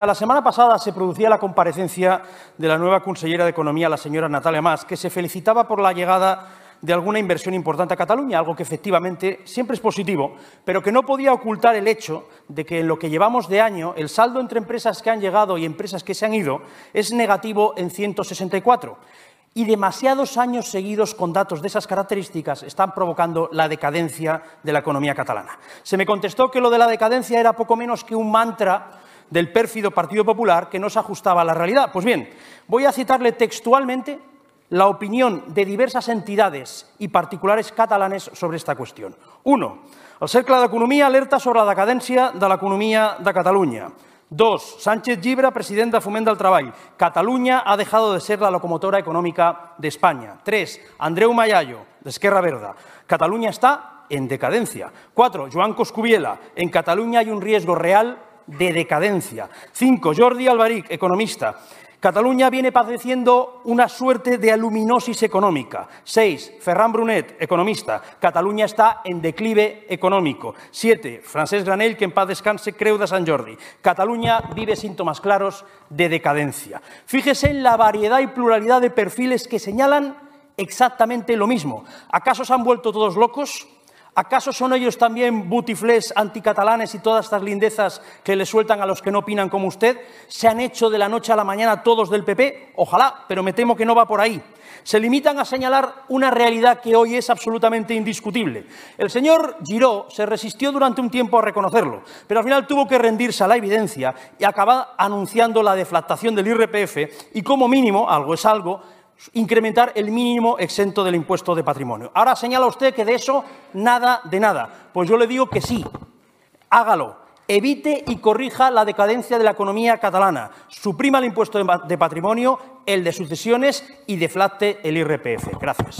La semana pasada se producía la comparecencia de la nueva consellera de Economía, la señora Natalia Mas, que se felicitaba por la llegada de alguna inversión importante a Cataluña, algo que efectivamente siempre es positivo, pero que no podía ocultar el hecho de que en lo que llevamos de año el saldo entre empresas que han llegado y empresas que se han ido es negativo en 164 y demasiados años seguidos con datos de esas características están provocando la decadencia de la economía catalana. Se me contestó que lo de la decadencia era poco menos que un mantra del pérfido Partido Popular que no se ajustaba a la realidad. Pues bien, voy a citarle textualmente la opinión de diversas entidades y particulares catalanes sobre esta cuestión. Uno, el Cercle Economía alerta sobre la decadencia de la economía de Cataluña. Dos, Sánchez Gibra, presidenta de Foment del Treball. Cataluña ha dejado de ser la locomotora económica de España. Tres, Andreu Mayayo, de Esquerra Verda. Cataluña está en decadencia. Cuatro, Joan Coscubiela, en Cataluña hay un riesgo real de decadencia. 5. Jordi Albaric, economista. Cataluña viene padeciendo una suerte de aluminosis económica. 6. Ferran Brunet, economista. Cataluña está en declive económico. 7. Francesc Granell, que en paz descanse, creuda San Jordi. Cataluña vive síntomas claros de decadencia. Fíjese en la variedad y pluralidad de perfiles que señalan exactamente lo mismo. ¿Acaso se han vuelto todos locos? ¿Acaso son ellos también butiflés, anticatalanes y todas estas lindezas que le sueltan a los que no opinan como usted? ¿Se han hecho de la noche a la mañana todos del PP? Ojalá, pero me temo que no va por ahí. Se limitan a señalar una realidad que hoy es absolutamente indiscutible. El señor Giró se resistió durante un tiempo a reconocerlo, pero al final tuvo que rendirse a la evidencia y acaba anunciando la deflactación del IRPF y, como mínimo, algo es algo, incrementar el mínimo exento del impuesto de patrimonio. Ahora señala usted que de eso nada de nada. Pues yo le digo que sí, hágalo. Evite y corrija la decadencia de la economía catalana. Suprima el impuesto de patrimonio, el de sucesiones y deflate el IRPF. Gracias.